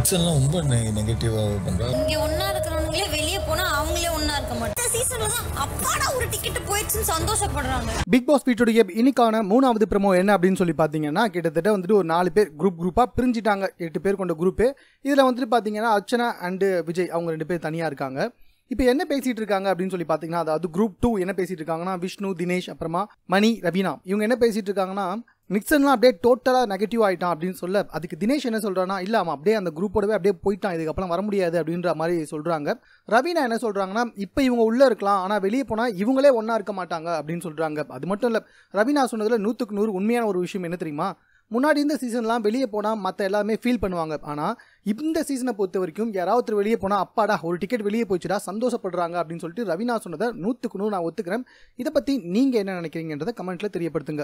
சீசன்லாம் ரொம்ப நெகட்டிவா பண்றாங்க இங்க ஒண்ணா இருக்கிறவங்களே வெளிய போனா அவங்களே ஒண்ணா இருக்க மாட்டாங்க சீசன்ல தான் அப்பாடா ஒரு டிக்கெட் போயிடுச்சுன்னு சந்தோஷப்படுறாங்க பிக் பாஸ் வீட்டுடைய இன்னைக்கான மூணாவது பிரமோ என்ன அப்படின்னு சொல்லி பார்த்தீங்கன்னா கிட்டத்தட்ட வந்துட்டு ஒரு நாலு பேர் குரூப் குரூப்பாக பிரிஞ்சிட்டாங்க எட்டு பேர் கொண்ட குரூப்பே இதில் வந்துட்டு பார்த்தீங்கன்னா அர்ச்சனா அண்டு விஜய் அவங்க ரெண்டு பேர் தனியாக இருக்காங்க இப்போ என்ன பேசிகிட்டு இருக்காங்க அப்படின்னு சொல்லி பார்த்தீங்கன்னா அதாவது குரூப் டூ என்ன பேசிகிட்டு இருக்காங்கன்னா விஷ்ணு தினேஷ் அப்புறமா மணி ரவீனா இவங்க என்ன பேசிகிட்டு இருக்காங்கன்னா நிக்சன்லாம் அப்படியே டோட்டலாக நெகட்டிவ் ஆகிட்டான் அப்படின்னு சொல்ல அதுக்கு தினேஷ் என்ன சொல்கிறான்னா இல்லை அவன் அப்படியே அந்த குரூப்போடவே அப்படியே போயிட்டான் இதுக்கப்புறம் வர முடியாது அப்படின்ற மாதிரி சொல்கிறாங்க ரவீனா என்ன சொல்கிறாங்கன்னா இப்போ இவங்க உள்ளே இருக்கலாம் ஆனால் வெளியே போனால் இவங்களே ஒன்றா இருக்க மாட்டாங்க அப்படின்னு சொல்கிறாங்க அது மட்டும் இல்லை ரவீனா சொன்னதில் நூற்றுக்கு நூறு உண்மையான ஒரு விஷயம் என்ன தெரியுமா முன்னாடி இந்த சீசன்லாம் வெளியே போனால் மற்ற எல்லாமே ஃபீல் பண்ணுவாங்க ஆனால் இந்த சீசனை பொறுத்த வரைக்கும் யாராவது வெளியே போனால் அப்பாடா ஒரு டிக்கெட் வெளியே போயிச்சுடா சந்தோஷப்படுறாங்க அப்படின்னு சொல்லிட்டு ரவினா சொன்னதை நூற்றுக்கு நூறு நான் ஒத்துக்கிறேன் இதை பற்றி நீங்கள் என்ன நினைக்கிறீங்கன்றதை கமெண்ட்டில் தெரியப்படுத்துங்க